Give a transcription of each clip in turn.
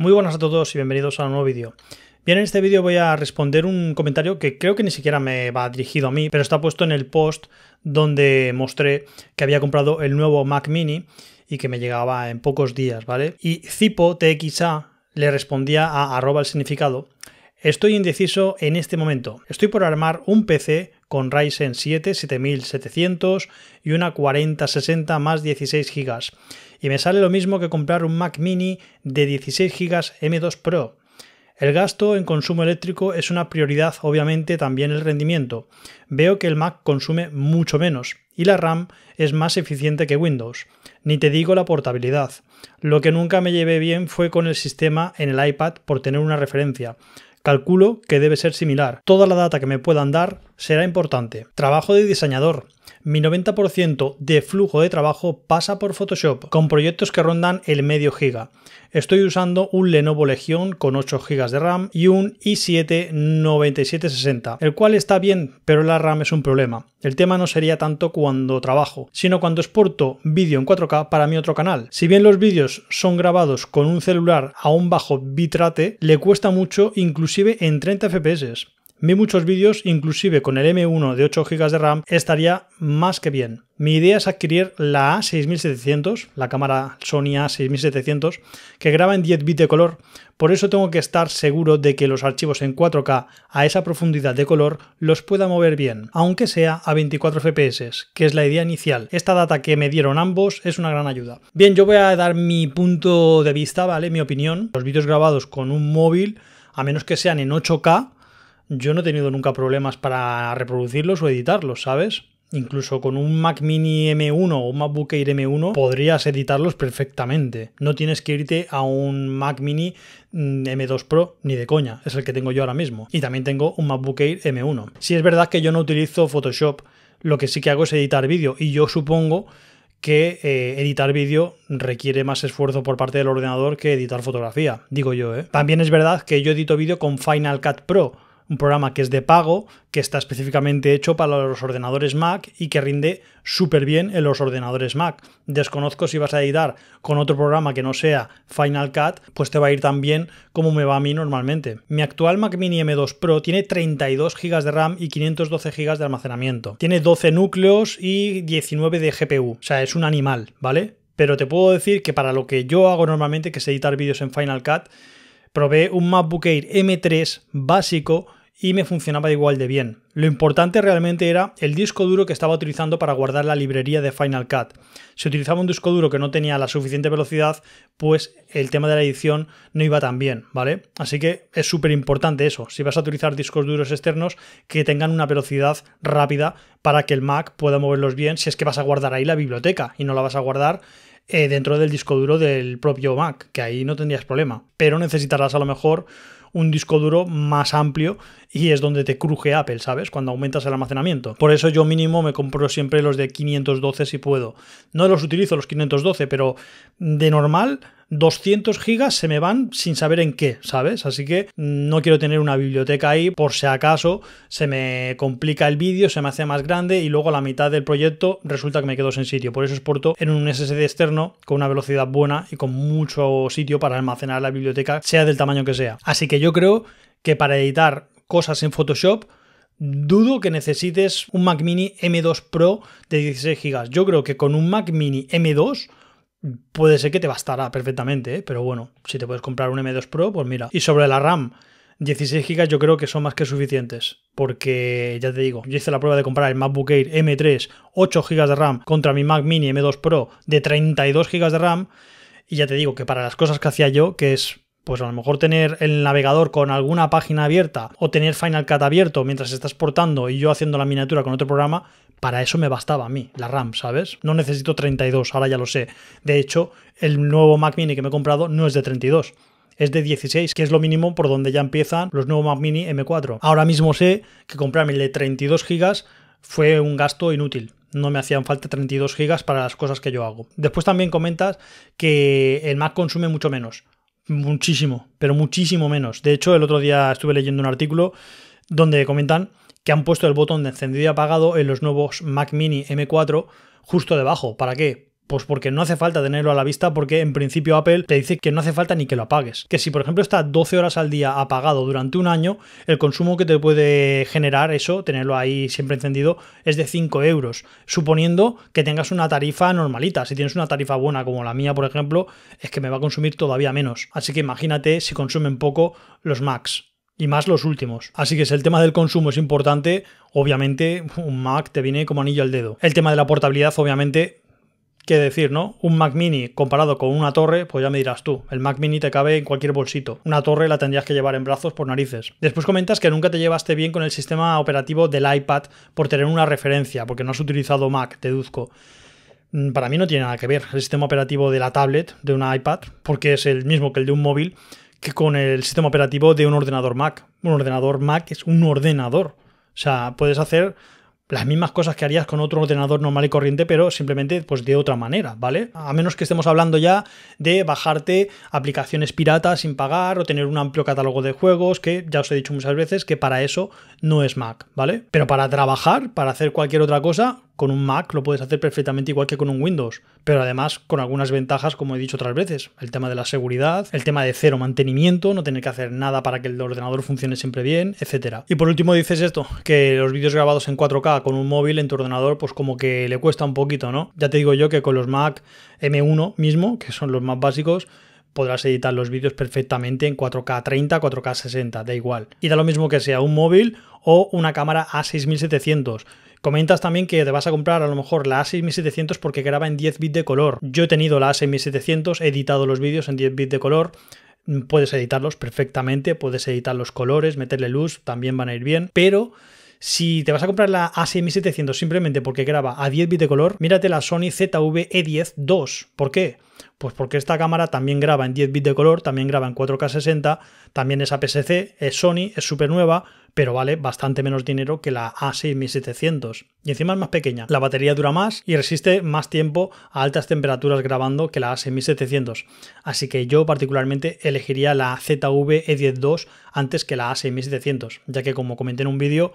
Muy buenas a todos y bienvenidos a un nuevo vídeo. Bien, en este vídeo voy a responder un comentario que creo que ni siquiera me va dirigido a mí, pero está puesto en el post donde mostré que había comprado el nuevo Mac Mini y que me llegaba en pocos días, ¿vale? Y Zipo TXA le respondía a arroba el significado. Estoy indeciso en este momento. Estoy por armar un PC con Ryzen 7 7700 y una 4060 más 16 GB. Y me sale lo mismo que comprar un Mac mini de 16 GB M2 Pro. El gasto en consumo eléctrico es una prioridad, obviamente también el rendimiento. Veo que el Mac consume mucho menos y la RAM es más eficiente que Windows. Ni te digo la portabilidad. Lo que nunca me llevé bien fue con el sistema en el iPad por tener una referencia. Calculo que debe ser similar. Toda la data que me puedan dar será importante. Trabajo de diseñador. Mi 90% de flujo de trabajo pasa por Photoshop, con proyectos que rondan el medio giga. Estoy usando un Lenovo Legion con 8 GB de RAM y un i7 9760, el cual está bien, pero la RAM es un problema. El tema no sería tanto cuando trabajo, sino cuando exporto vídeo en 4K para mi otro canal. Si bien los vídeos son grabados con un celular a un bajo bitrate, le cuesta mucho inclusive en 30 FPS. Vi muchos vídeos, inclusive con el M1 de 8 GB de RAM, estaría más que bien. Mi idea es adquirir la A6700, la cámara Sony A6700, que graba en 10 bits de color. Por eso tengo que estar seguro de que los archivos en 4K a esa profundidad de color los pueda mover bien, aunque sea a 24 FPS, que es la idea inicial. Esta data que me dieron ambos es una gran ayuda. Bien, yo voy a dar mi punto de vista, ¿vale? Mi opinión. Los vídeos grabados con un móvil, a menos que sean en 8K, yo no he tenido nunca problemas para reproducirlos o editarlos, ¿sabes? Incluso con un Mac Mini M1 o un MacBook Air M1 podrías editarlos perfectamente. No tienes que irte a un Mac Mini M2 mm, Pro ni de coña, es el que tengo yo ahora mismo. Y también tengo un MacBook Air M1. Si es verdad que yo no utilizo Photoshop, lo que sí que hago es editar vídeo y yo supongo que eh, editar vídeo requiere más esfuerzo por parte del ordenador que editar fotografía, digo yo. ¿eh? También es verdad que yo edito vídeo con Final Cut Pro un programa que es de pago, que está específicamente hecho para los ordenadores Mac y que rinde súper bien en los ordenadores Mac. Desconozco si vas a editar con otro programa que no sea Final Cut, pues te va a ir tan bien como me va a mí normalmente. Mi actual Mac Mini M2 Pro tiene 32 GB de RAM y 512 GB de almacenamiento. Tiene 12 núcleos y 19 de GPU. O sea, es un animal, ¿vale? Pero te puedo decir que para lo que yo hago normalmente, que es editar vídeos en Final Cut, probé un MacBook Air M3 básico y me funcionaba igual de bien. Lo importante realmente era el disco duro que estaba utilizando para guardar la librería de Final Cut. Si utilizaba un disco duro que no tenía la suficiente velocidad, pues el tema de la edición no iba tan bien, ¿vale? Así que es súper importante eso. Si vas a utilizar discos duros externos, que tengan una velocidad rápida para que el Mac pueda moverlos bien si es que vas a guardar ahí la biblioteca y no la vas a guardar eh, dentro del disco duro del propio Mac, que ahí no tendrías problema. Pero necesitarás a lo mejor un disco duro más amplio y es donde te cruje Apple, ¿sabes? Cuando aumentas el almacenamiento. Por eso yo mínimo me compro siempre los de 512 si puedo. No los utilizo los 512, pero de normal 200 gigas se me van sin saber en qué, ¿sabes? Así que no quiero tener una biblioteca ahí por si acaso se me complica el vídeo, se me hace más grande y luego la mitad del proyecto resulta que me quedo sin sitio. Por eso exporto en un SSD externo con una velocidad buena y con mucho sitio para almacenar la biblioteca, sea del tamaño que sea. Así que yo creo que para editar cosas en Photoshop, dudo que necesites un Mac Mini M2 Pro de 16 GB. Yo creo que con un Mac Mini M2 puede ser que te bastará perfectamente, ¿eh? pero bueno, si te puedes comprar un M2 Pro, pues mira. Y sobre la RAM, 16 GB yo creo que son más que suficientes, porque ya te digo, yo hice la prueba de comprar el MacBook Air M3 8 GB de RAM contra mi Mac Mini M2 Pro de 32 GB de RAM, y ya te digo que para las cosas que hacía yo, que es pues a lo mejor tener el navegador con alguna página abierta o tener Final Cut abierto mientras estás exportando y yo haciendo la miniatura con otro programa, para eso me bastaba a mí, la RAM, ¿sabes? No necesito 32, ahora ya lo sé. De hecho, el nuevo Mac mini que me he comprado no es de 32. Es de 16, que es lo mínimo por donde ya empiezan los nuevos Mac Mini M4. Ahora mismo sé que comprarme el de 32 GB fue un gasto inútil, no me hacían falta 32 GB para las cosas que yo hago. Después también comentas que el Mac consume mucho menos. Muchísimo, pero muchísimo menos. De hecho, el otro día estuve leyendo un artículo donde comentan que han puesto el botón de encendido y apagado en los nuevos Mac Mini M4 justo debajo. ¿Para qué? Pues porque no hace falta tenerlo a la vista porque en principio Apple te dice que no hace falta ni que lo apagues. Que si por ejemplo está 12 horas al día apagado durante un año, el consumo que te puede generar eso, tenerlo ahí siempre encendido, es de 5 euros. Suponiendo que tengas una tarifa normalita. Si tienes una tarifa buena como la mía, por ejemplo, es que me va a consumir todavía menos. Así que imagínate si consumen poco los Macs y más los últimos. Así que si el tema del consumo es importante, obviamente un Mac te viene como anillo al dedo. El tema de la portabilidad, obviamente, qué decir, ¿no? Un Mac mini comparado con una torre, pues ya me dirás tú, el Mac mini te cabe en cualquier bolsito, una torre la tendrías que llevar en brazos por narices. Después comentas que nunca te llevaste bien con el sistema operativo del iPad por tener una referencia, porque no has utilizado Mac, deduzco. Mm, para mí no tiene nada que ver el sistema operativo de la tablet, de un iPad, porque es el mismo que el de un móvil, que con el sistema operativo de un ordenador Mac. Un ordenador Mac es un ordenador. O sea, puedes hacer las mismas cosas que harías con otro ordenador normal y corriente, pero simplemente pues de otra manera, ¿vale? A menos que estemos hablando ya de bajarte aplicaciones piratas sin pagar o tener un amplio catálogo de juegos, que ya os he dicho muchas veces que para eso no es Mac, ¿vale? Pero para trabajar, para hacer cualquier otra cosa, con un Mac lo puedes hacer perfectamente igual que con un Windows, pero además con algunas ventajas, como he dicho otras veces, el tema de la seguridad, el tema de cero mantenimiento, no tener que hacer nada para que el ordenador funcione siempre bien, etcétera. Y por último dices esto, que los vídeos grabados en 4K con un móvil en tu ordenador, pues como que le cuesta un poquito, ¿no? Ya te digo yo que con los Mac M1 mismo, que son los más básicos, podrás editar los vídeos perfectamente en 4K 30, 4K 60, da igual. Y da lo mismo que sea un móvil o una cámara A6700. Comentas también que te vas a comprar a lo mejor la A6700 porque graba en 10 bits de color. Yo he tenido la A6700, he editado los vídeos en 10 bits de color. Mm, puedes editarlos perfectamente, puedes editar los colores, meterle luz, también van a ir bien. Pero si te vas a comprar la A6700 simplemente porque graba a 10 bits de color, mírate la Sony ZV-E10 II. ¿Por qué? Pues porque esta cámara también graba en 10 bits de color, también graba en 4K60, también es APS-C, es Sony, es súper nueva, pero vale bastante menos dinero que la A6700. Y encima es más pequeña, la batería dura más y resiste más tiempo a altas temperaturas grabando que la A6700. Así que yo particularmente elegiría la zv e 102 antes que la A6700, ya que como comenté en un vídeo,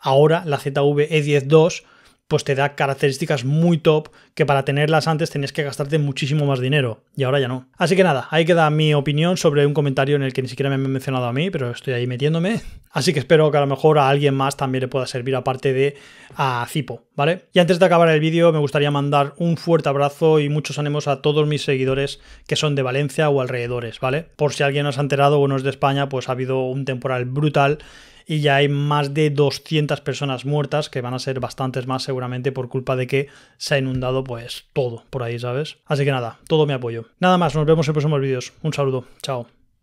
ahora la zv e 102 pues te da características muy top que para tenerlas antes tenías que gastarte muchísimo más dinero y ahora ya no. Así que nada, ahí queda mi opinión sobre un comentario en el que ni siquiera me han mencionado a mí, pero estoy ahí metiéndome. Así que espero que a lo mejor a alguien más también le pueda servir aparte de a Cipo ¿vale? Y antes de acabar el vídeo me gustaría mandar un fuerte abrazo y muchos ánimos a todos mis seguidores que son de Valencia o alrededores, ¿vale? Por si alguien no se ha enterado o no es de España, pues ha habido un temporal brutal y ya hay más de 200 personas muertas, que van a ser bastantes más seguramente por culpa de que se ha inundado pues todo por ahí, ¿sabes? Así que nada, todo mi apoyo. Nada más, nos vemos en próximos vídeos. Un saludo, chao.